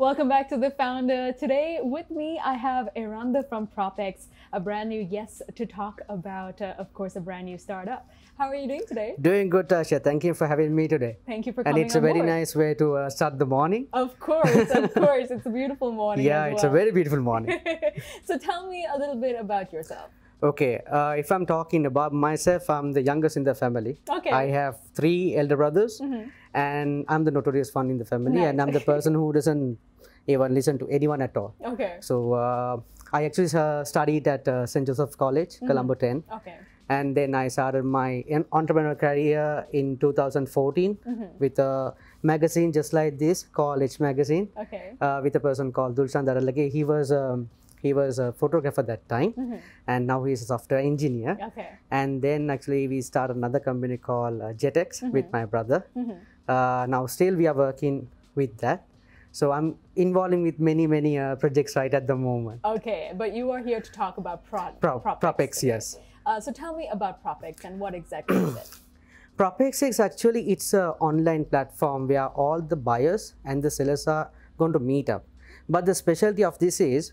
Welcome back to The Founder. Today with me, I have Aranda from PropX, a brand new yes to talk about, uh, of course, a brand new startup. How are you doing today? Doing good, Tasha. Thank you for having me today. Thank you for coming. And it's a very board. nice way to uh, start the morning. Of course, of course. It's a beautiful morning. Yeah, it's a very beautiful morning. so tell me a little bit about yourself. Okay, uh, if I'm talking about myself, I'm the youngest in the family. Okay. I have three elder brothers. Mm -hmm and I'm the notorious one in the family, nice. and I'm the person who doesn't even listen to anyone at all. Okay. So uh, I actually uh, studied at uh, St. Joseph's College, mm-hmm. Colombo 10. Okay. And then I started my entrepreneurial career in 2014 mm-hmm. with a magazine just like this, College Magazine. Okay. Uh, with a person called Dulshan Daralage. He was. Um, he was a photographer that time mm-hmm. and now he's a software engineer okay. and then actually we started another company called uh, jetex mm-hmm. with my brother mm-hmm. Uh, now still we are working with that. So I'm involving with many, many uh, projects right at the moment. Okay, but you are here to talk about pro Pro Propex. yes. Uh, so tell me about Propex and what exactly is it? Propex is actually, it's an online platform where all the buyers and the sellers are going to meet up. But the specialty of this is,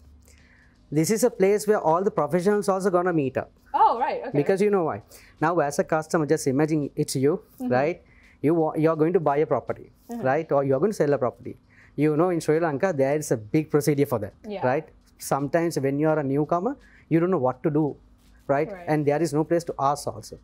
this is a place where all the professionals also going to meet up. Oh, right. Okay. Because you know why. Now as a customer, just imagine it's you, mm -hmm. right? you you are going to buy a property, mm-hmm. right? Or you are going to sell a property. You know, in Sri Lanka, there is a big procedure for that, yeah. right? Sometimes when you are a newcomer, you don't know what to do, right? right? And there is no place to ask also.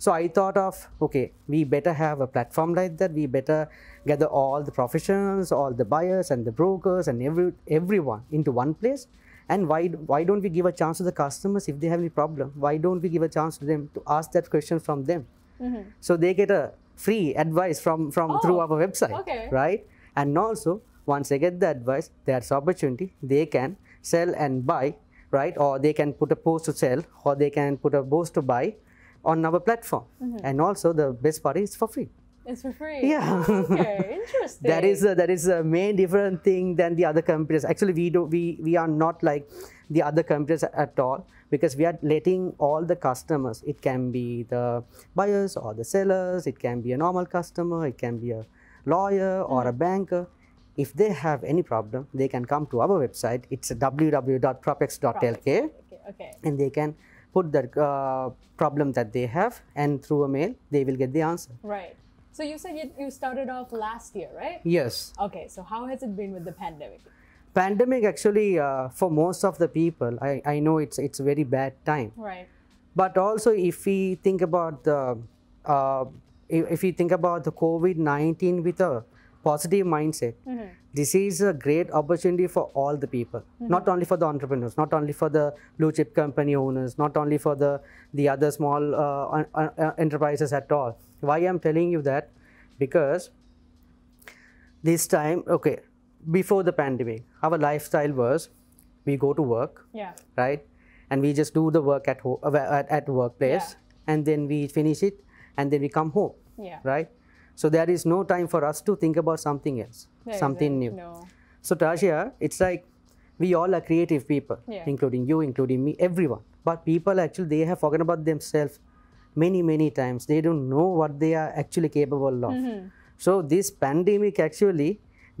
So I thought of okay, we better have a platform like that. We better gather all the professionals, all the buyers and the brokers and every everyone into one place and why why don't we give a chance to the customers if they have any problem why don't we give a chance to them to ask that question from them mm-hmm. so they get a free advice from, from oh, through our website, okay. right? And also, once they get the advice, there's opportunity, they can sell and buy, right? Or they can put a post to sell, or they can put a post to buy on our platform. Mm -hmm. And also, the best part is for free. It's for free. Yeah. Oh, okay, interesting. that is a, uh, that is a uh, main different thing than the other companies. Actually, we do we we are not like the other companies at all because we are letting all the customers. It can be the buyers or the sellers. It can be a normal customer. It can be a lawyer or mm. a mm-hmm. banker. If they have any problem, they can come to our website. It's www.propex.lk, okay. and they can put the uh, problem that they have, and through a mail they will get the answer. Right. So you said you, you started off last year, right? Yes. Okay, so how has it been with the pandemic? Pandemic actually, uh, for most of the people, I, I know it's it's very bad time. Right. But also, if we think about the, uh, if, if we think about the COVID nineteen with a positive mindset, mm-hmm. this is a great opportunity for all the people, mm-hmm. not only for the entrepreneurs, not only for the blue chip company owners, not only for the, the other small uh, uh, enterprises at all. Why I'm telling you that? Because this time, okay, before the pandemic, our lifestyle was we go to work, yeah. right? And we just do the work at, ho- uh, at, at workplace yeah. and then we finish it and then we come home, yeah. right? So there is no time for us to think about something else, there something new. No. So Tasha, it's like we all are creative people, yeah. including you, including me, everyone. But people actually, they have forgotten about themselves many, many times. They don't know what they are actually capable of. Mm -hmm. So this pandemic actually,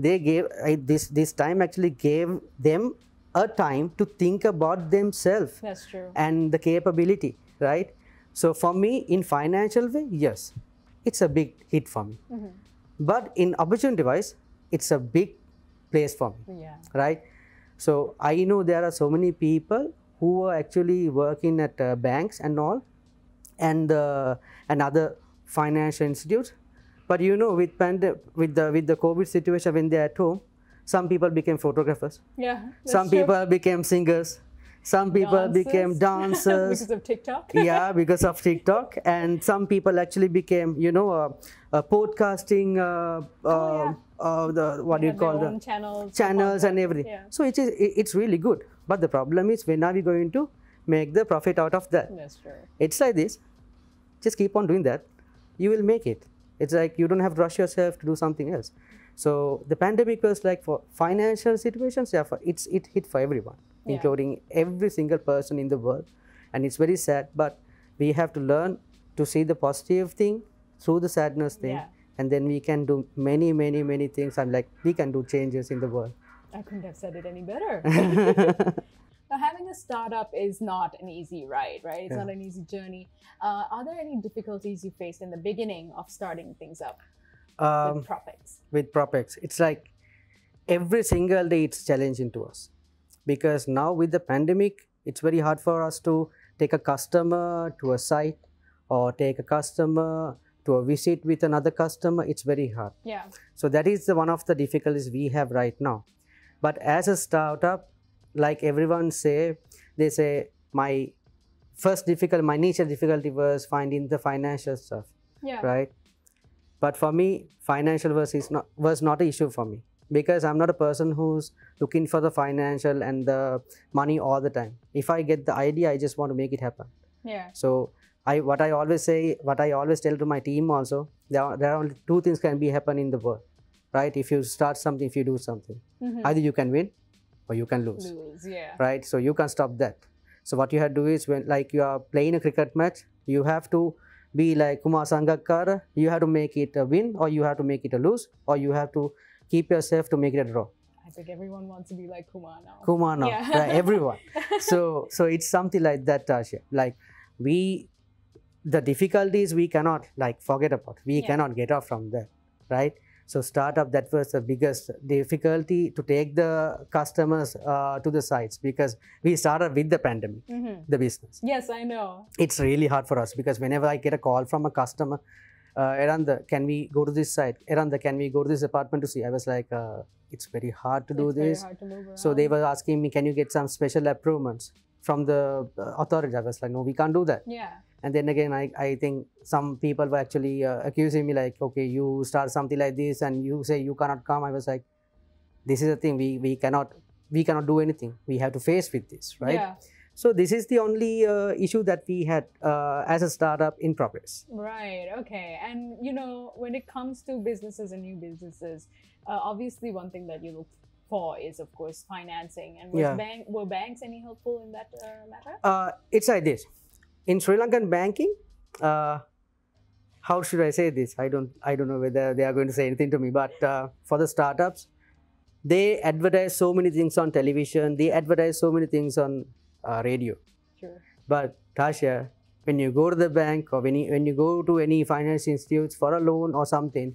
they gave, uh, this, this time actually gave them a time to think about themselves. That's true. And the capability, right? So for me, in financial way, yes it's a big hit for me. Mm -hmm. But in opportunity wise, it's a big place for me. Yeah. Right? So I know there are so many people who are actually working at uh, banks and all and uh, and other financial institutes. But you know, with pand- with the with the COVID situation when they're at home, some people became photographers. Yeah. Some true. people became singers. Some people dancers. became dancers. because of TikTok? yeah, because of TikTok. And some people actually became, you know, a uh, uh, podcasting, uh, oh, um, yeah. Uh, the, what they do you call the channels, channels and everything. Yeah. So it is, it, it's really good. But the problem is, when are we going to make the profit out of that? That's true. It's like this. Just keep on doing that. You will make it. It's like you don't have to rush yourself to do something else. So the pandemic was like for financial situations, yeah, for, it's, it hit for everyone yeah. including every single person in the world. And it's very sad, but we have to learn to see the positive thing through the sadness thing. Yeah. And then we can do many, many, many things. I'm like, we can do changes in the world. I couldn't have said it any better. now, having a startup is not an easy ride, right? It's yeah. not an easy journey. Uh, are there any difficulties you faced in the beginning of starting things up um, with Propex? With Propex, it's like every single day it's challenging to us because now with the pandemic, it's very hard for us to take a customer to a site or take a customer to a visit with another customer. It's very hard. Yeah. So that is the, one of the difficulties we have right now. But as a startup, like everyone say, they say my first difficulty, my initial difficulty was finding the financial stuff. Yeah. Right. But for me, financial was is not was not an issue for me because I'm not a person who's looking for the financial and the money all the time. If I get the idea, I just want to make it happen. Yeah. So I what I always say, what I always tell to my team also, there are, there are only two things can be happen in the world, right? If you start something, if you do something, mm-hmm. either you can win or you can lose. Lose, yeah. Right. So you can stop that. So what you have to do is when like you are playing a cricket match, you have to be like Kumar Sangakkara, you have to make it a win or you have to make it a lose or you have to keep yourself to make it a draw. I think everyone wants to be like Kumar now. Kumar now, yeah. right, everyone. So, so it's something like that, Tasha. Like we, the difficulties we cannot like forget about. We yeah. cannot get off from that, right? So startup that was the biggest difficulty to take the customers uh, to the sites because we started with the pandemic, mm -hmm. the business. Yes, I know. It's really hard for us because whenever I get a call from a customer uh, Eranda, can we go to this site? Eranda, can we go to this apartment to see? I was like, uh, it's very hard to do this. To so they were asking me, can you get some special approvals from the uh, authority? I was like, no, we can't do that. Yeah. And then again, I, I think some people were actually uh, accusing me like, okay, you start something like this and you say you cannot come. I was like, this is the thing. We, we cannot we cannot do anything. We have to face with this, right? Yeah. So this is the only uh, issue that we had uh, as a startup in progress. Right. Okay. And you know, when it comes to businesses and new businesses, uh, obviously one thing that you look for is of course financing. And yeah. bank, were banks any helpful in that uh, matter? Uh, it's like this. In Sri Lankan banking, uh, how should I say this? I don't. I don't know whether they are going to say anything to me. But for the startups, they advertise so many things on television. They advertise so many things on uh, radio. Sure. But Tasha, when you go to the bank or when you, when you go to any finance institutes for a loan or something,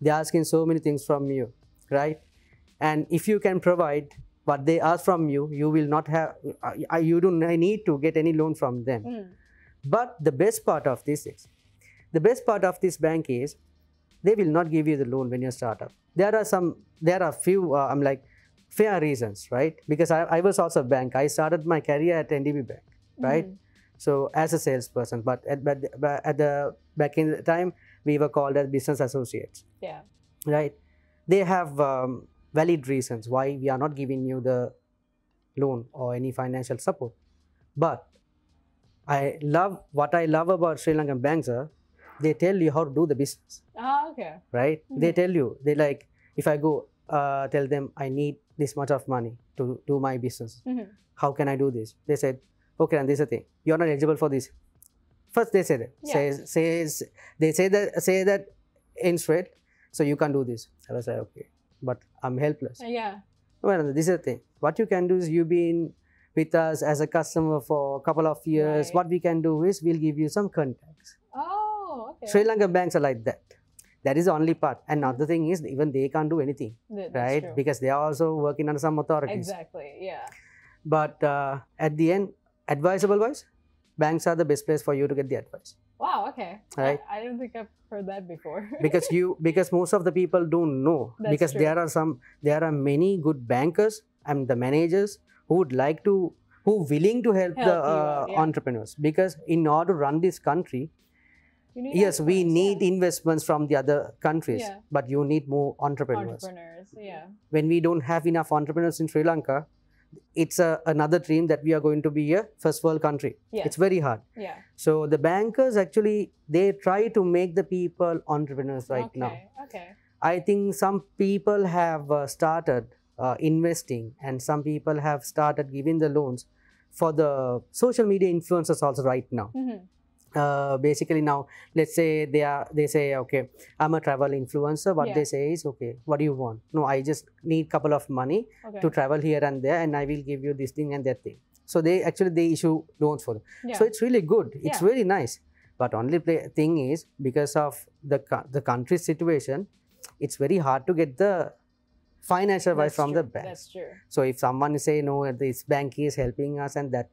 they're asking so many things from you, right? And if you can provide what they ask from you, you will not have, uh, you don't need to get any loan from them. Mm. But the best part of this is, the best part of this bank is, they will not give you the loan when you start up. There are some, there are few, uh, I'm like, fair reasons, right? Because I, I was also a bank. I started my career at NDB Bank, right? Mm. So as a salesperson, but at, but at the back in the time, we were called as business associates. Yeah. Right. They have um, valid reasons why we are not giving you the loan or any financial support. But I love what I love about Sri Lankan banks are they tell you how to do the business. Ah, okay. Right? Mm -hmm. They mm-hmm. tell you, they like, if I go uh, tell them I need this much of money to do my business. Mm -hmm. How can I do this? They said, okay, and this is the thing. You're not eligible for this. First, they said, yeah. says, says, they say that, say that in straight, so you can't do this. I was like, okay, but I'm helpless. Uh, yeah. Well, this is the thing. What you can do is you've been with us as a customer for a couple of years. Right. What we can do is we'll give you some contacts. Oh, okay. Sri Lankan banks are like that that is the only part and another thing is even they can't do anything right true. because they are also working under some authorities exactly yeah but uh, at the end advisable wise banks are the best place for you to get the advice wow okay right i, I don't think i've heard that before because you because most of the people don't know That's because true. there are some there are many good bankers and the managers who would like to who willing to help, help the uh, yeah. entrepreneurs because in order to run this country yes, we need yeah. investments from the other countries, yeah. but you need more entrepreneurs. Entrepreneurs, yeah. When we don't have enough entrepreneurs in Sri Lanka, it's a, another dream that we are going to be a first world country. Yes. It's very hard. Yeah. So the bankers actually they try to make the people entrepreneurs right okay. now. Okay. I think some people have uh, started uh, investing and some people have started giving the loans for the social media influencers also right now. Mm -hmm uh, basically now let's say they are they say okay i'm a travel influencer what yeah. they say is okay what do you want no i just need couple of money okay. to travel here and there and i will give you this thing and that thing so they actually they issue loans for them yeah. so it's really good yeah. it's really nice but only thing is because of the the country's situation it's very hard to get the financial advice from true. the bank that's true so if someone say no this bank is helping us and that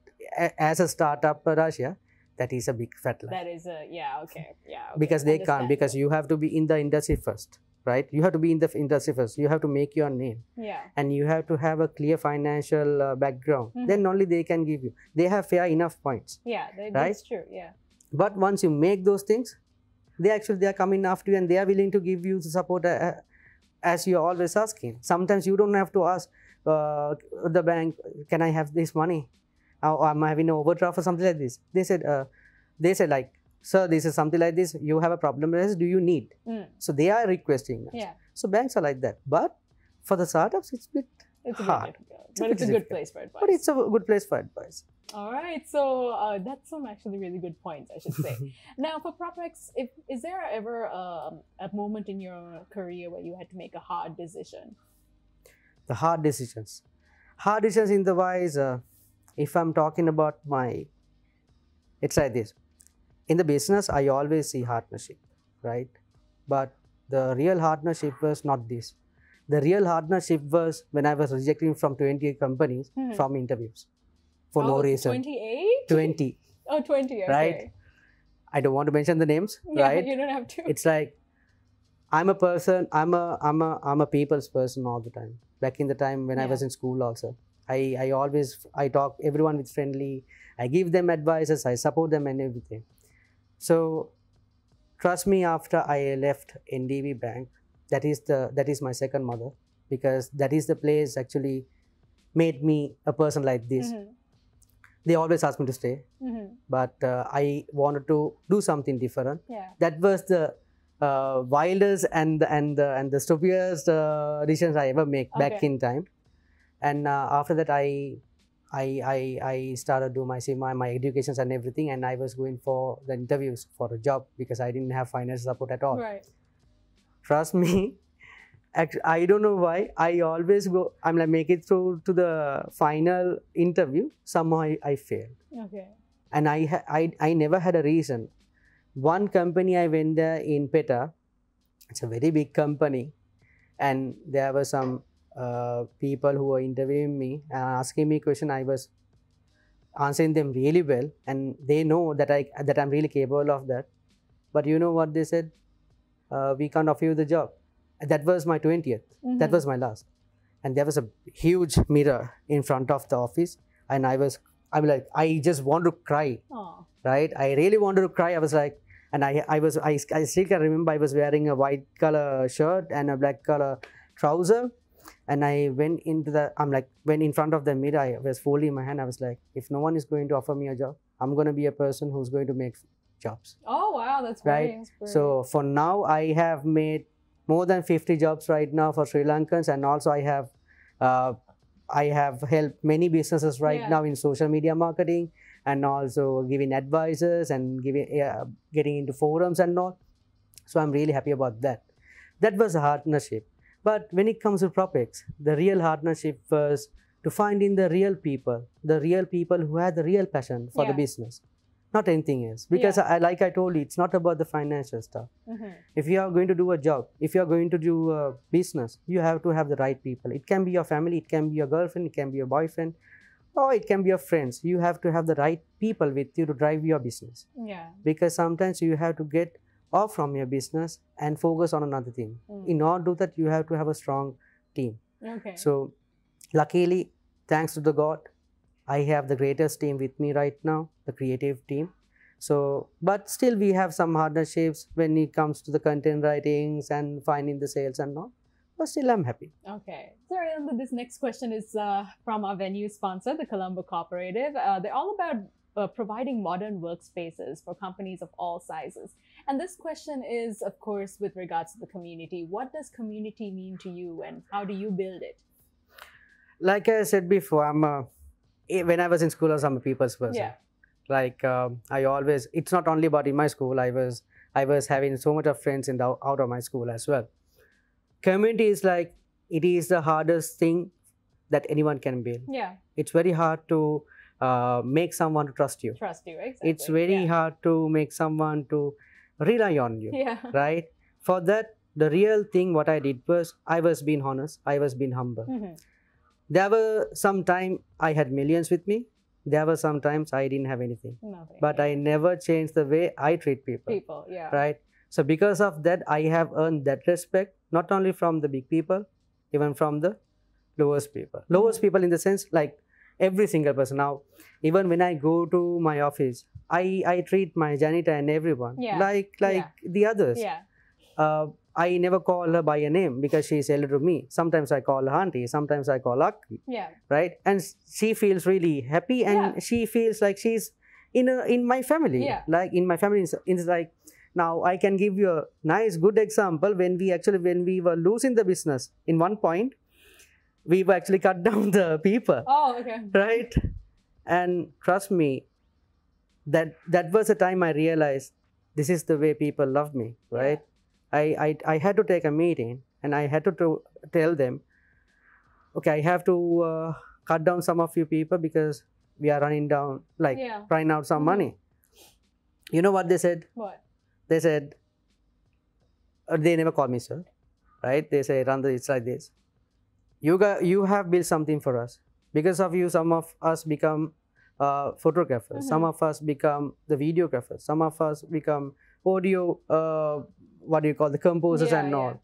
as a startup russia that is a big fat lie. That is a yeah okay yeah. Okay. Because they can't because you have to be in the industry first, right? You have to be in the industry first. You have to make your name. Yeah. And you have to have a clear financial uh, background. Mm -hmm. Then only they can give you. They have fair enough points. Yeah, they, right? that's true. Yeah. But once you make those things, they actually they are coming after you and they are willing to give you the support uh, uh as you are always asking. Sometimes you don't have to ask uh, the bank, "Can I have this money?" or uh, I'm having an overdraft or something like this. They said, uh, they said like, sir, this is something like this. You have a problem with this. Do you need? Mm. So they are requesting. Yeah. So banks are like that. But for the startups, it's a bit it's hard. A bit it's but a it's a good place for advice. But it's a good place for advice. All right, so uh, that's some actually really good points, I should say. now, for PropX, if, is there ever um, a moment in your career where you had to make a hard decision? The hard decisions. Hard decisions in the wise, uh, if I'm talking about my, it's like this. In the business, I always see partnership, right? But the real partnership was not this. The real partnership was when I was rejecting from 28 companies mm -hmm. from interviews for oh, no reason. 28? 20. Oh, 20, okay. Right? I don't want to mention the names, yeah, right? You don't have to. It's like I'm a person, I'm a I'm a I'm a people's person all the time. Back in the time when yeah. I was in school also. I, I always, I talk everyone with friendly, I give them advices, I support them and everything. So trust me, after I left NDB Bank, that is the, that is my second mother because that is the place actually made me a person like this. Mm -hmm. They always ask me to stay, mm -hmm. but uh, I wanted to do something different. Yeah. That was the uh, wildest and and the, and the stupidest uh, decisions I ever make okay. back in time and uh, after that i I, I, I started doing my, my my educations and everything and I was going for the interviews for a job because I didn't have financial support at all. Right. Trust me, I don't know why I always go. I'm like make it through to the final interview. Somehow I, I failed. Okay. And I, I I never had a reason. One company I went there in Peta. It's a very big company, and there were some uh, people who were interviewing me and uh, asking me question i was answering them really well and they know that i that i'm really capable of that but you know what they said uh, we can't offer you the job that was my 20th mm-hmm. that was my last and there was a huge mirror in front of the office and i was i'm like i just want to cry Aww. right i really wanted to cry i was like and I, I was I, I still can remember I was wearing a white color shirt and a black color trouser and I went into the I'm like when in front of the mirror I was folding my hand I was like if no one is going to offer me a job I'm going to be a person who's going to make jobs oh wow that's right so for now I have made more than 50 jobs right now for Sri Lankans and also I have uh, I have helped many businesses right yeah. now in social media marketing and also giving advices and giving uh, getting into forums and all so I'm really happy about that that was a partnership but when it comes to topics, the real hardship was to find in the real people, the real people who had the real passion for yeah. the business, not anything else. Because yeah. I, like I told you, it's not about the financial stuff. Mm-hmm. If you are going to do a job, if you are going to do a business, you have to have the right people. It can be your family, it can be your girlfriend, it can be your boyfriend, or it can be your friends. You have to have the right people with you to drive your business. Yeah. Because sometimes you have to get or from your business and focus on another thing. Mm. In order to do that, you have to have a strong team. Okay. So, luckily, thanks to the God, I have the greatest team with me right now, the creative team. So, but still, we have some hardships when it comes to the content writings and finding the sales and all. But still, I'm happy. Okay. So, this next question is uh, from our venue sponsor, the Colombo Cooperative. Uh, they're all about uh, providing modern workspaces for companies of all sizes. And this question is, of course, with regards to the community. What does community mean to you and how do you build it? Like I said before, I'm a, eh, when I was in school, I was am a people's person. Yeah. Like um, I always, it's not only about in my school. I was I was having so much of friends in the out of my school as well. Community is like it is the hardest thing that anyone can build. Yeah. It's very hard to uh, make someone trust you. Trust you, exactly. It's very yeah. hard to make someone to rely on you yeah. right for that the real thing what i did was i was being honest i was being humble mm-hmm. there were some time i had millions with me there were some times i didn't have anything Nothing. but i never changed the way i treat people people yeah right so because of that i have earned that respect not only from the big people even from the lowest people lowest mm-hmm. people in the sense like every single person now even when i go to my office i i treat my janitor and everyone yeah. like like yeah. the others yeah. uh, i never call her by a name because she's elder to me sometimes i call her auntie sometimes i call akki yeah right and she feels really happy and she feels like she's in a, in my family yeah. like in my family it's like now i can give you a nice good example when we actually when we were losing the business in one point we actually cut down the people, Oh, okay. Right? And trust me, that that was the time I realized this is the way people love me, right? Yeah. I, I, I had to take a meeting and I had to, to tell them, okay, I have to uh, cut down some of you people because we are running down, like yeah. trying out some mm-hmm. money. You know what they said? What? They said, uh, they never called me sir, right? They say, Randa, it's like this you got you have built something for us because of you some of us become uh, photographers mm-hmm. some of us become the videographers some of us become audio uh, what do you call the composers yeah, and all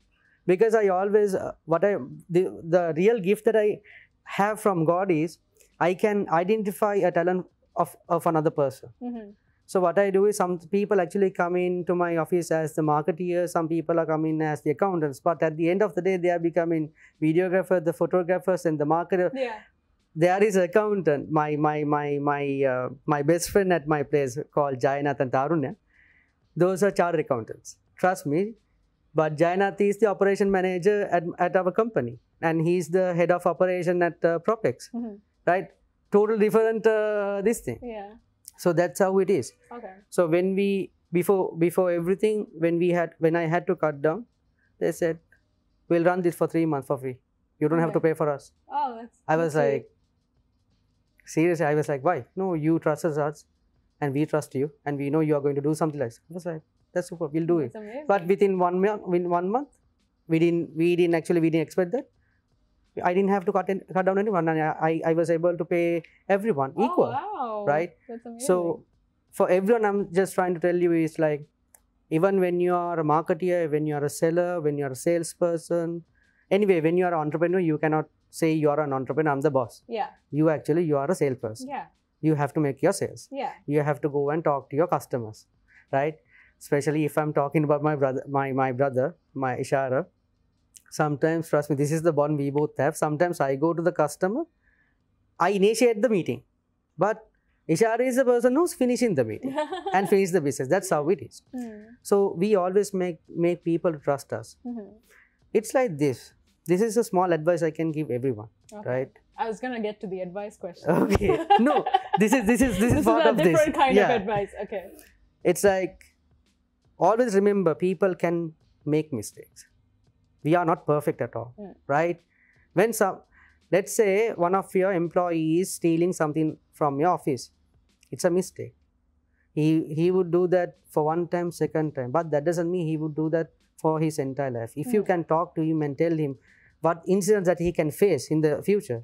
because i always uh, what i the, the real gift that i have from god is i can identify a talent of, of another person mm-hmm. So what I do is some people actually come into my office as the marketeer, some people are coming as the accountants, but at the end of the day, they are becoming videographers, the photographers and the marketer. Yeah. There is an accountant, my my my my uh, my best friend at my place called Jayanath and Tarunya. Those are chartered accountants. Trust me. But Jayanath is the operation manager at, at our company, and he's the head of operation at uh, Propex. Mm -hmm. Right? Total different uh, this thing. Yeah so that's how it is okay so when we before before everything when we had when i had to cut down they said we'll run this for three months for free you don't okay. have to pay for us oh that's i was like seriously i was like why no you trust us and we trust you and we know you are going to do something like That's i was like that's super we'll do that's it amazing. but within one month within one month we didn't we didn't actually we didn't expect that I didn't have to cut, in, cut down anyone, and I, I was able to pay everyone oh, equal. Wow. Right. So for everyone, I'm just trying to tell you is like, even when you are a marketer, when you are a seller, when you are a salesperson, anyway, when you are an entrepreneur, you cannot say you are an entrepreneur. I'm the boss. Yeah. You actually you are a salesperson. Yeah. You have to make your sales. Yeah. You have to go and talk to your customers, right? Especially if I'm talking about my brother, my my brother, my Ishara Sometimes, trust me, this is the bond we both have. Sometimes I go to the customer, I initiate the meeting, but HR is the person who's finishing the meeting and finish the business. That's how it is. Mm. So we always make make people trust us. Mm -hmm. It's like this. This is a small advice I can give everyone, okay. right? I was gonna get to the advice question. Okay. No, this is this is this, this is part is a of different this. different kind yeah. of advice. Okay. It's like always remember people can make mistakes. We are not perfect at all, mm. right? When some, let's say one of your employees stealing something from your office, it's a mistake. He, he would do that for one time, second time, but that doesn't mean he would do that for his entire life. If mm. you hmm. can talk to him and tell him what incidents that he can face in the future,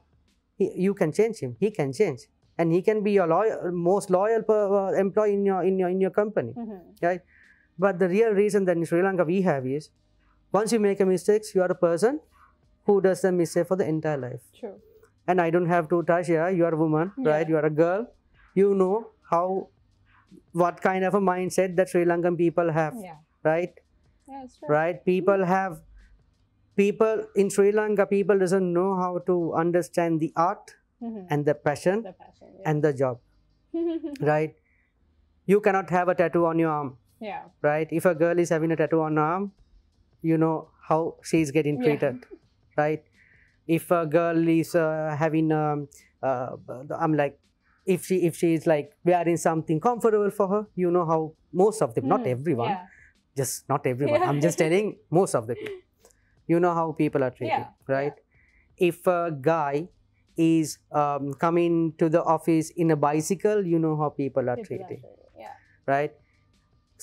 he, you can change him. He can change and he can be your loyal, most loyal uh, employee in your in your in your company, mm -hmm. right? But the real reason that in Sri Lanka we have is once you make a mistake, you are a person who does the mistake for the entire life. True. And I don't have to touch, yeah, you are a woman, yeah. right? You are a girl. You know how, what kind of a mindset that Sri Lankan people have, yeah. right? Yeah, right. right? People have, people in Sri Lanka, people doesn't know how to understand the art mm -hmm. and the passion, the passion yeah. and the job, right? You cannot have a tattoo on your arm. Yeah. Right? If a girl is having a tattoo on her arm, you know how she's getting treated, yeah. right? If a girl is uh, having, um, uh, I'm like, if she if she is like wearing something comfortable for her, you know how most of them, mm. not hmm. everyone, yeah. just not everyone. Yeah. I'm just telling most of the people. You know how people are treated, right? If a guy is um, coming to the office in a bicycle, you know how people are people treated, right?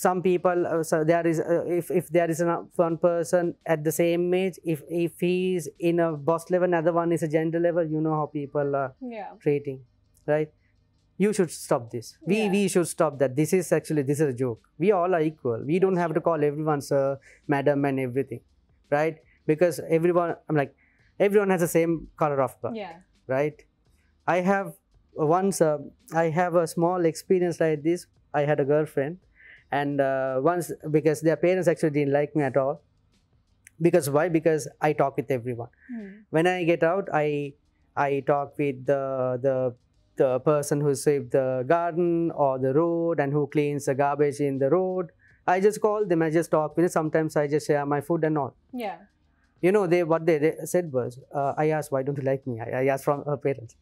some people uh, so there is uh, if, if there is an, uh, one person at the same age if if he is in a boss level another one is a gender level you know how people are yeah. treating right you should stop this we yeah. we should stop that this is actually this is a joke we all are equal we don't have to call everyone sir madam and everything right because everyone i'm like everyone has the same color of blood yeah. right i have once uh, i have a small experience like this i had a girlfriend and uh, once, because their parents actually didn't like me at all. Because why? Because I talk with everyone. Mm. When I get out, I I talk with the the the person who sweeps the garden or the road and who cleans the garbage in the road. I just call them. I just talk with them. Sometimes I just share my food and all. Yeah. You know, they what they, they said was, uh, I asked, why don't you like me? I, I, asked from her parents.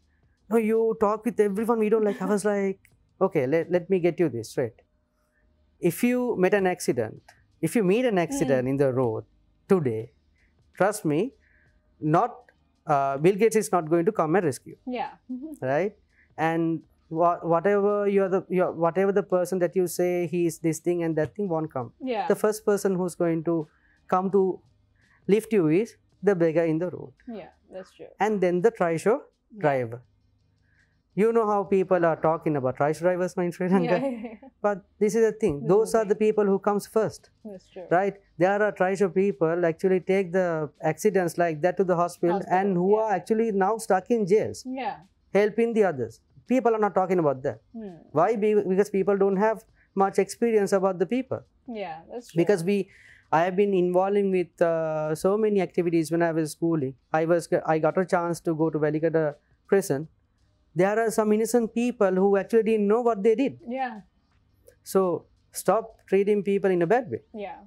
No, you talk with everyone. We don't like. I was like, okay, let, let me get you this straight if you met an accident, if you meet an accident mm. in the road today, trust me, not uh, Bill Gates is not going to come and rescue. Yeah. right. And wh whatever you're the you're, whatever the person that you say he is this thing and that thing won't come. Yeah. The first person who's going to come to lift you is the beggar in the road. Yeah, that's true. And then the trishaw yeah. driver you know how people are talking about rice drivers in Sri Lanka. Yeah, yeah, yeah. But this is the thing. Those are the people who comes first. That's true. Right? There are trice people actually take the accidents like that to the hospital, hospital and who are actually now stuck in jails. Yeah. Helping the others. People are not talking about that. Hmm. Why? Because people don't have much experience about the people. Yeah, that's true. Because we, I have been involving with uh, so many activities when I was schooling. I was I got a chance to go to Velikada prison there are some innocent people who actually didn't know what they did. Yeah. So stop treating people in a bad way. Yeah.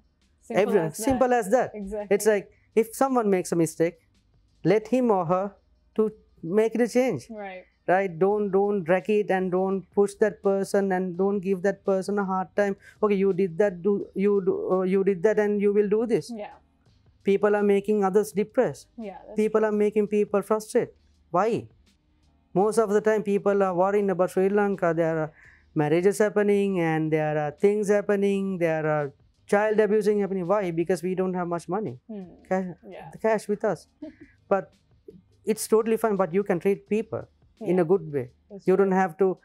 Simple Everyone, as simple as that. Exactly. It's like if someone makes a mistake, let him or her to make the change. Right. Right. Don't don't drag it and don't push that person and don't give that person a hard time. Okay, you did that. Do you do, uh, you did that and you will do this. Yeah. People are making others depressed. Yeah. People true. are making people frustrated. Why? Most of the time, people are worrying about Sri Lanka. There are marriages happening and there are things happening. There are child abusing happening. Why? Because we don't have much money, hmm. cash, yeah. the cash with us. but it's totally fine, but you can treat people yeah. in a good way. That's you true. don't have to.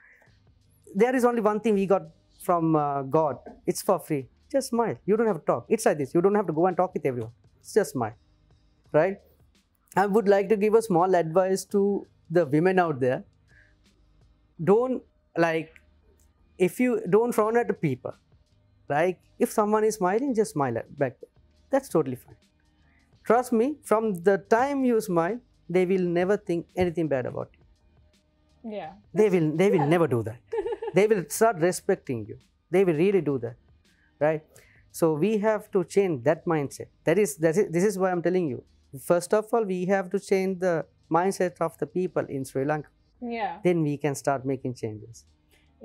There is only one thing we got from uh, God. It's for free. Just smile. You don't have to talk. It's like this. You don't have to go and talk with everyone. It's just smile, right? I would like to give a small advice to the women out there don't like if you don't frown at the people like if someone is smiling just smile back that's totally fine trust me from the time you smile they will never think anything bad about you yeah they will they will yeah. never do that they will start respecting you they will really do that right so we have to change that mindset that is that is this is why i'm telling you first of all we have to change the mindset of the people in Sri Lanka. Yeah. Then we can start making changes.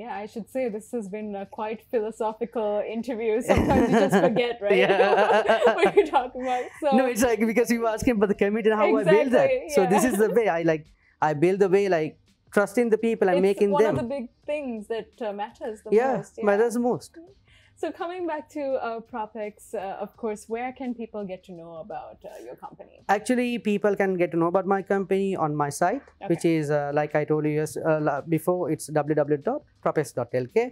Yeah, I should say this has been a quite philosophical interview. Sometimes you just forget, right? Yeah. what you're talking about. So. No, it's like because you were asking about the committee and how exactly, I build that. Yeah. So this is the way I like. I build the way like trusting the people and it's making them. One of the big things that uh, matters the yeah, most. Yeah, matters most. Mm-hmm. So coming back to uh, Propex, uh, of course, where can people get to know about uh, your company? Actually, people can get to know about my company on my site, okay. which is uh, like I told you uh, before. It's www.propex.lk,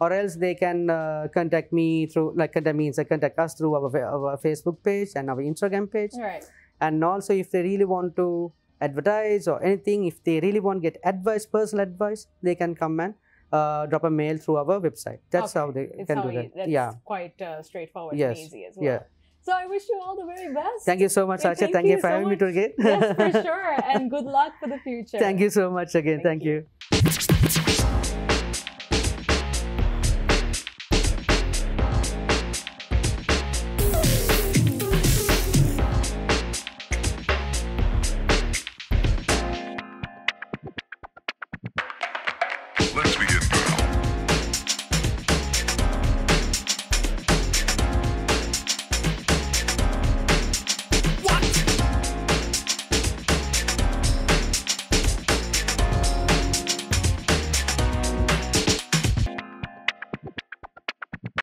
or else they can uh, contact me through like contact means they contact us through our, our Facebook page and our Instagram page. Right. And also, if they really want to advertise or anything, if they really want to get advice, personal advice, they can come and uh, drop a mail through our website. That's okay. how they it's can how do that. That's yeah. quite uh, straightforward yes. and easy as well. Yeah. So I wish you all the very best. Thank you so much, Sasha. Asha. Thank, thank you, you for so having much. me today. yes, for sure. And good luck for the future. Thank you so much again. Thank, thank you. you.